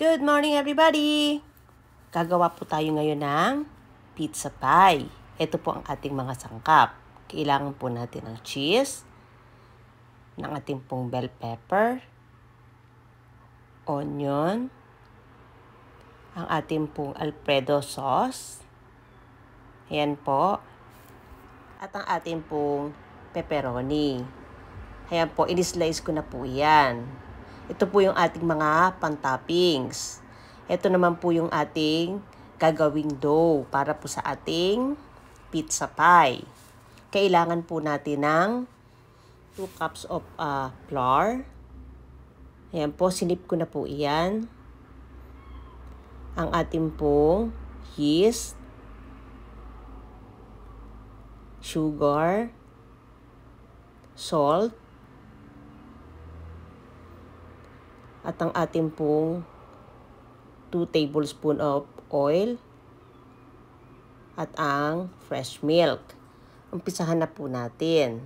Good morning everybody! Gagawa po tayo ngayon ng pizza pie. Ito po ang ating mga sangkap. Kailangan po natin ng cheese, ng ating pong bell pepper, onion, ang ating pong alfredo sauce, ayan po, at ang ating pong pepperoni. Ayan po, i slice ko na po yan. Ito po yung ating mga pantoppings. Ito naman po yung ating gagawing dough para po sa ating pizza pie. Kailangan po natin ng 2 cups of uh, flour. Ayan po, sinip ko na po iyan. Ang ating pong yeast, sugar, salt, at ang ating pong 2 tablespoon of oil at ang fresh milk. Umpisahan na po natin.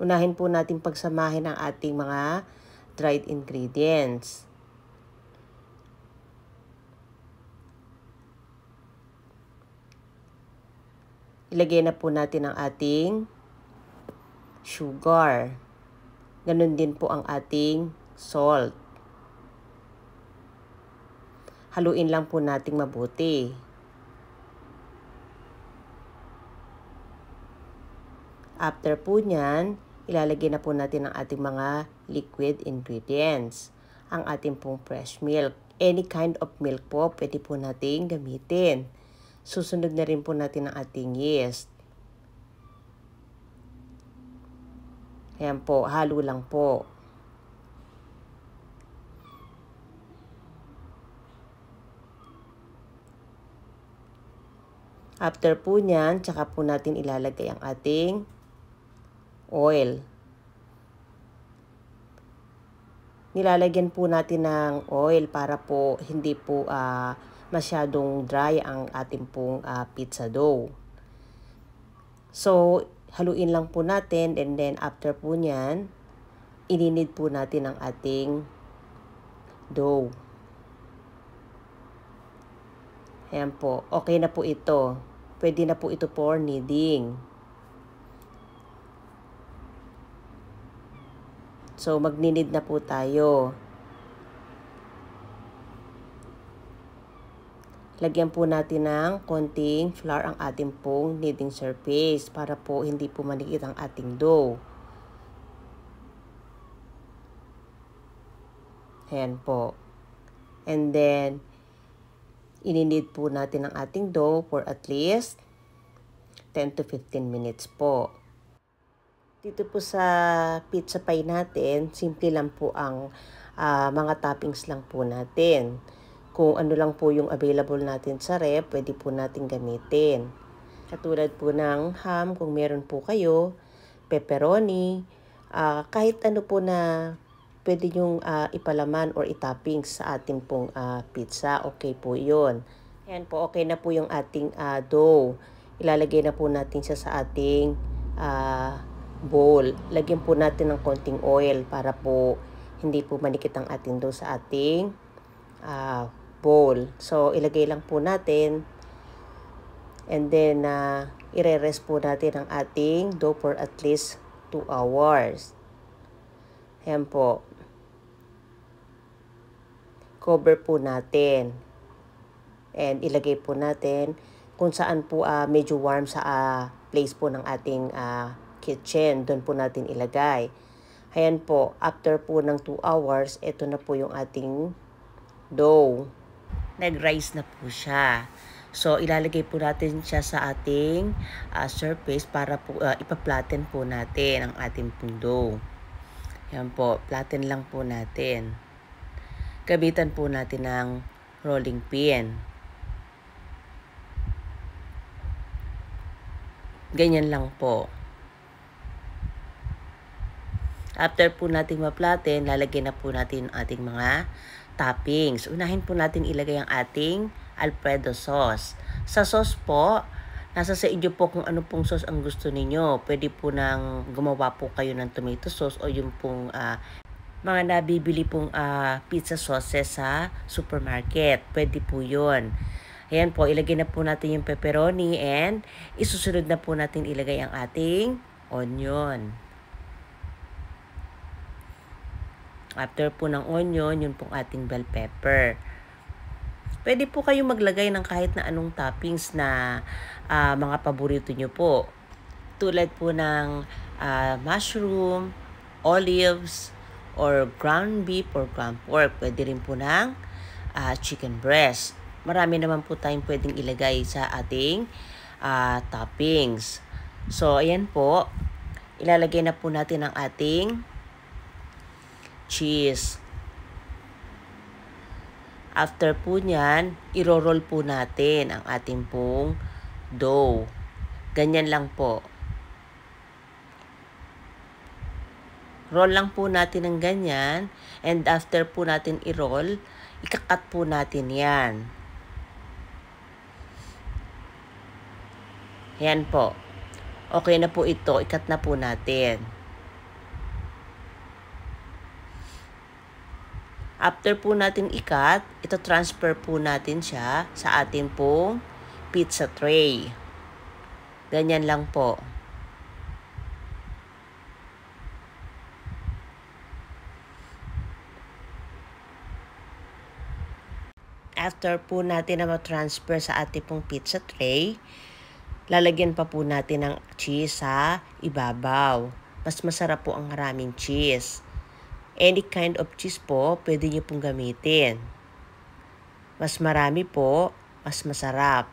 Unahin po natin pagsamahin ang ating mga dried ingredients. Ilagay na po natin ang ating sugar. Ganon din po ang ating salt. Haluin lang po nating mabuti. After po niyan, ilalagay na po natin ang ating mga liquid ingredients. Ang ating pong fresh milk. Any kind of milk po, pwede po nating gamitin. Susunod na rin po natin ang ating yeast. Ayan po, halo lang po. After po niyan, tsaka po natin ilalagay ang ating oil. Nilalagyan po natin ng oil para po hindi po uh, masyadong dry ang ating pong uh, pizza dough. So, haluin lang po natin and then after po niyan, ininid po natin ang ating dough. Ayan po. Okay na po ito. Pwede na po ito for kneading. So, magninid na po tayo. Lagyan po natin ng konting flour ang ating pong kneading surface para po hindi po manikit ang ating dough. Ayan po. And then, ininid po natin ang ating dough for at least 10 to 15 minutes po. Dito po sa pizza pie natin, simple lang po ang uh, mga toppings lang po natin. Kung ano lang po yung available natin sa rep, pwede po natin gamitin. Katulad po ng ham, kung meron po kayo, pepperoni, uh, kahit ano po na pwede nyong uh, ipalaman or itopping sa ating pong uh, pizza, okay po yun. Ayan po, okay na po yung ating uh, dough. Ilalagay na po natin siya sa ating uh, bowl. Lagyan po natin ng konting oil para po hindi po manikit ang ating dough sa ating uh, bowl. So, ilagay lang po natin. And then, uh, ire-rest po natin ang ating dough for at least 2 hours. Ayan po. Cover po natin. And ilagay po natin kung saan po uh, medyo warm sa uh, place po ng ating uh, kitchen. Doon po natin ilagay. Ayan po, after po ng 2 hours, ito na po yung ating dough nag-rise na po siya. So, ilalagay po natin siya sa ating uh, surface para po uh, ah, ipa platen po natin ang ating pundo. Yan po, flatten lang po natin. Gabitan po natin ng rolling pin. Ganyan lang po. After po natin ma platen lalagyan na po natin ating mga toppings. Unahin po natin ilagay ang ating Alfredo sauce. Sa sauce po, nasa sa inyo po kung ano pong sauce ang gusto ninyo. Pwede po nang gumawa po kayo ng tomato sauce o yung pong uh, mga nabibili pong uh, pizza sauces sa supermarket. Pwede po yun. Ayan po, ilagay na po natin yung pepperoni and isusunod na po natin ilagay ang ating onion. After po ng onion, yun pong ating bell pepper. Pwede po kayong maglagay ng kahit na anong toppings na uh, mga paborito nyo po. Tulad po ng uh, mushroom, olives, or ground beef or ground pork. Pwede rin po ng uh, chicken breast. Marami naman po tayong pwedeng ilagay sa ating uh, toppings. So, ayan po. Ilalagay na po natin ang ating cheese. After po niyan, iro-roll po natin ang ating pong dough. Ganyan lang po. Roll lang po natin ng ganyan. And after po natin i-roll, ikakat po natin yan. Yan po. Okay na po ito. Ikat na po natin. After po natin ikat, ito transfer po natin siya sa atin pong pizza tray. Ganyan lang po. after po natin na ma-transfer sa ating pong pizza tray, lalagyan pa po natin ng cheese sa ibabaw. Mas masarap po ang maraming cheese any kind of cheese po, pwede nyo pong gamitin. Mas marami po, mas masarap.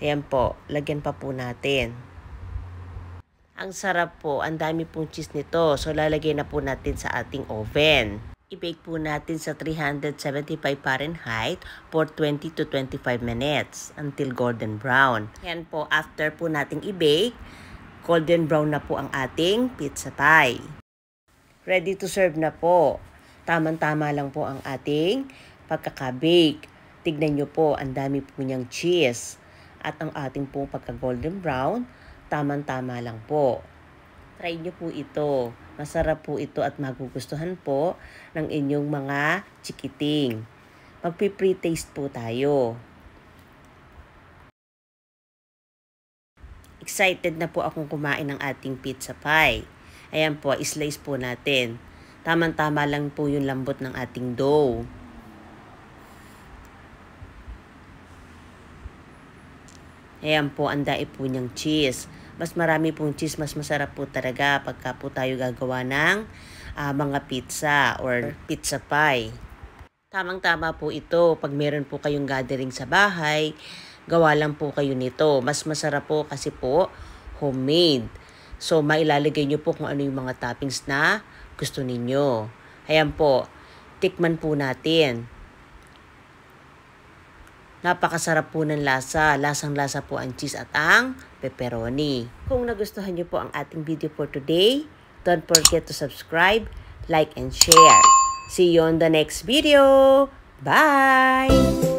Ayan po, lagyan pa po natin. Ang sarap po, ang dami pong cheese nito. So, lalagyan na po natin sa ating oven. I-bake po natin sa 375 Fahrenheit for 20 to 25 minutes until golden brown. Yan po, after po nating i-bake, golden brown na po ang ating pizza pie. Ready to serve na po. Tamang-tama lang po ang ating pagkakabake. Tignan nyo po, ang dami po niyang cheese. At ang ating po pagka-golden brown, tamang-tama lang po. Try nyo po ito. Masarap po ito at magugustuhan po ng inyong mga chikiting. Magpipretaste po tayo. Excited na po akong kumain ng ating pizza pie. Ayan po, slice po natin. Tamang-tama lang po yung lambot ng ating dough. Ayan po, ang dae po niyang cheese. Mas marami pong cheese, mas masarap po talaga pagka po tayo gagawa ng uh, mga pizza or pizza pie. Tamang-tama po ito pag meron po kayong gathering sa bahay, gawa lang po kayo nito. Mas masarap po kasi po homemade. So, mailalagay nyo po kung ano yung mga toppings na gusto ninyo. Ayan po, tikman po natin. Napakasarap po ng lasa. Lasang-lasa po ang cheese at ang pepperoni. Kung nagustuhan nyo po ang ating video for today, don't forget to subscribe, like, and share. See you on the next video. Bye!